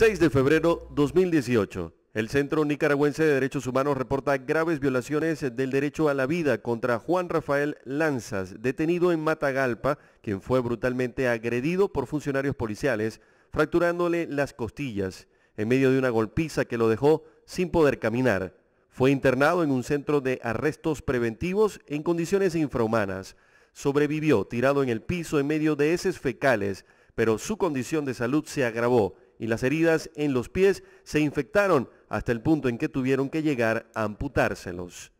6 de febrero 2018. El Centro Nicaragüense de Derechos Humanos reporta graves violaciones del derecho a la vida contra Juan Rafael Lanzas, detenido en Matagalpa, quien fue brutalmente agredido por funcionarios policiales, fracturándole las costillas en medio de una golpiza que lo dejó sin poder caminar. Fue internado en un centro de arrestos preventivos en condiciones infrahumanas. Sobrevivió tirado en el piso en medio de heces fecales, pero su condición de salud se agravó y las heridas en los pies se infectaron hasta el punto en que tuvieron que llegar a amputárselos.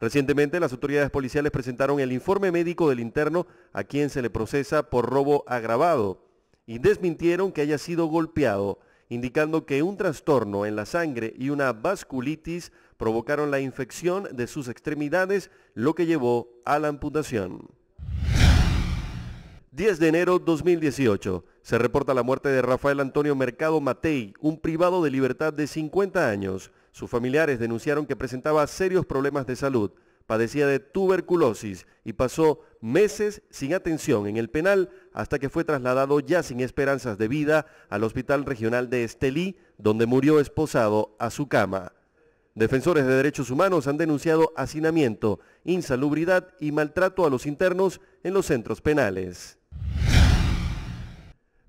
Recientemente las autoridades policiales presentaron el informe médico del interno a quien se le procesa por robo agravado y desmintieron que haya sido golpeado, indicando que un trastorno en la sangre y una vasculitis provocaron la infección de sus extremidades, lo que llevó a la amputación. 10 de enero 2018 se reporta la muerte de Rafael Antonio Mercado Matei, un privado de libertad de 50 años. Sus familiares denunciaron que presentaba serios problemas de salud, padecía de tuberculosis y pasó meses sin atención en el penal hasta que fue trasladado ya sin esperanzas de vida al Hospital Regional de Estelí, donde murió esposado a su cama. Defensores de derechos humanos han denunciado hacinamiento, insalubridad y maltrato a los internos en los centros penales.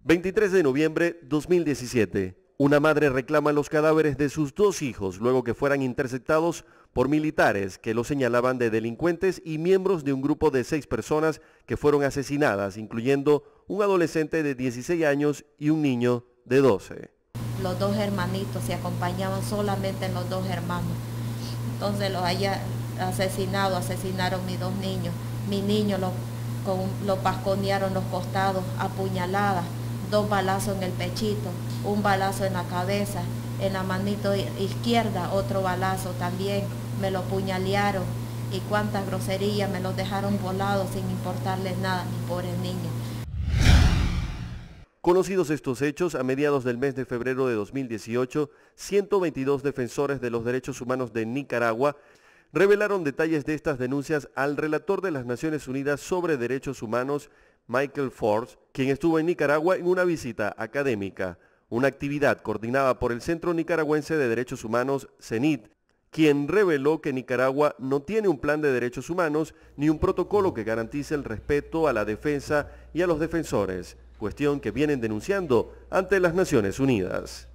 23 de noviembre 2017. Una madre reclama los cadáveres de sus dos hijos luego que fueran interceptados por militares que los señalaban de delincuentes y miembros de un grupo de seis personas que fueron asesinadas, incluyendo un adolescente de 16 años y un niño de 12. Los dos hermanitos se acompañaban solamente los dos hermanos. Entonces los haya asesinado, asesinaron mis dos niños. Mi niño lo, lo pasconearon los costados, apuñaladas dos balazos en el pechito, un balazo en la cabeza, en la manito izquierda otro balazo también, me lo puñalearon y cuántas groserías me los dejaron volados sin importarles nada, mis pobres niño. Conocidos estos hechos, a mediados del mes de febrero de 2018, 122 defensores de los derechos humanos de Nicaragua revelaron detalles de estas denuncias al relator de las Naciones Unidas sobre Derechos Humanos, Michael Force, quien estuvo en Nicaragua en una visita académica, una actividad coordinada por el Centro Nicaragüense de Derechos Humanos, CENIT, quien reveló que Nicaragua no tiene un plan de derechos humanos ni un protocolo que garantice el respeto a la defensa y a los defensores, cuestión que vienen denunciando ante las Naciones Unidas.